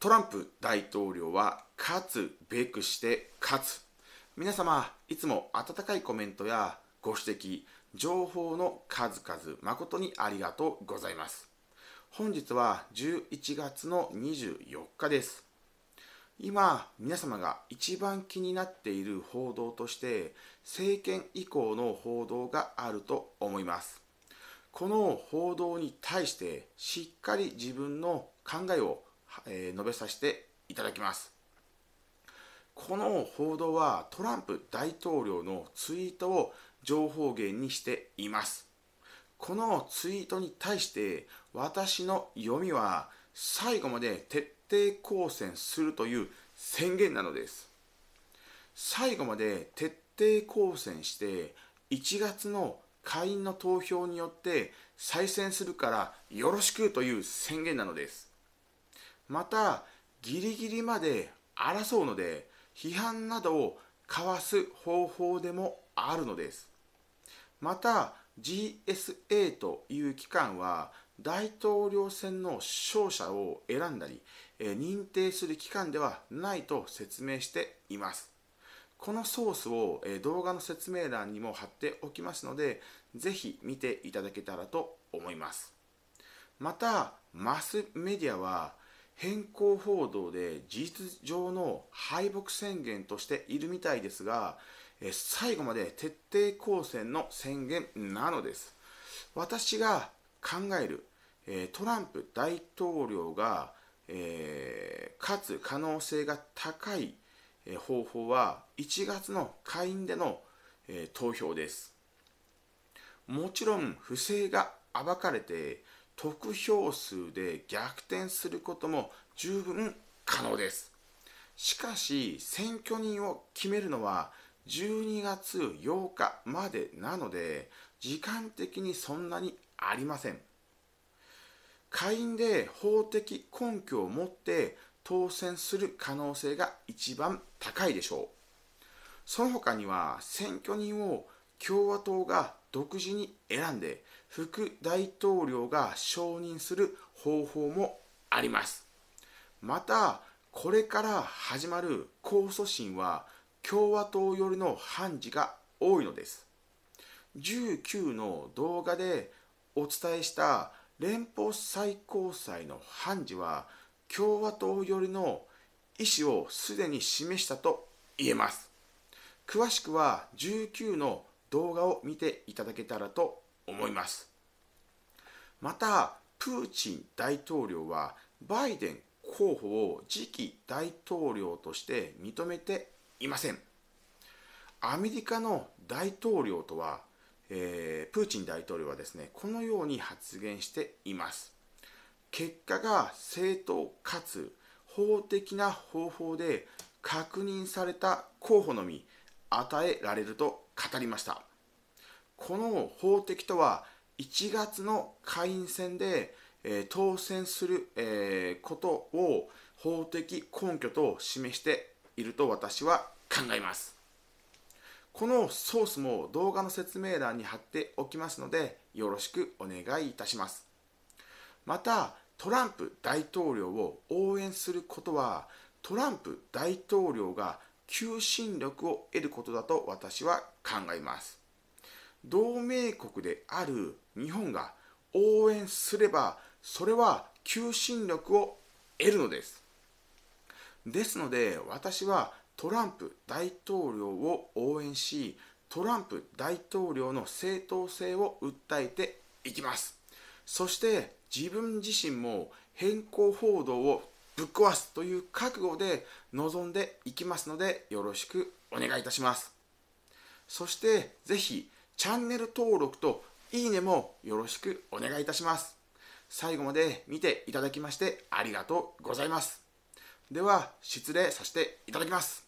トランプ大統領は勝つべくして勝つ皆様いつも温かいコメントやご指摘情報の数々誠にありがとうございます本日は11月の24日です今皆様が一番気になっている報道として政権以降の報道があると思いますこの報道に対してしっかり自分の考えをえ述べさせていただきます。この報道はトランプ大統領のツイートを情報源にしています。このツイートに対して私の読みは最後まで徹底抗戦するという宣言なのです。最後まで徹底抗戦して1月の会員の投票によって再選するからよろしくという宣言なのです。またギリギリまで争うので批判などをかわす方法でもあるのですまた GSA という機関は大統領選の勝者を選んだり認定する機関ではないと説明していますこのソースを動画の説明欄にも貼っておきますのでぜひ見ていただけたらと思いますまたマスメディアは変更報道で事実上の敗北宣言としているみたいですが、え最後まで徹底抗戦の宣言なのです。私が考える、えトランプ大統領が、えー、勝つ可能性が高い方法は1月の下院での、え投票です。もちろん不正が暴かれて得票数で逆転することも十分可能です。しかし、選挙人を決めるのは12月8日までなので、時間的にそんなにありません。下院で法的根拠を持って当選する可能性が一番高いでしょう。その他には選挙人を共和党が独自に選んで副大統領が承認する方法もありますまたこれから始まる控訴審は共和党寄りの判事が多いのです19の動画でお伝えした連邦最高裁の判事は共和党寄りの意思をすでに示したと言えます詳しくは19の動画を見ていただけたらと思います。また、プーチン大統領はバイデン候補を次期大統領として認めていません。アメリカの大統領とは、えー、プーチン大統領はですね、このように発言しています。結果が正当かつ法的な方法で確認された候補のみ与えられると語りましたこの法的とは1月の会員選で、えー、当選する、えー、ことを法的根拠と示していると私は考えますこのソースも動画の説明欄に貼っておきますのでよろしくお願いいたしますまたトランプ大統領を応援することはトランプ大統領が求心力を得ることだと私は考えます。同盟国である日本が応援すれば、それは求心力を得るのです。ですので、私はトランプ大統領を応援し、トランプ大統領の正当性を訴えていきます。そして自分自身も変更報道をぶっ壊すという覚悟で臨んでいきますのでよろしくお願いいたしますそしてぜひチャンネル登録といいねもよろしくお願いいたします最後まで見ていただきましてありがとうございますでは失礼させていただきます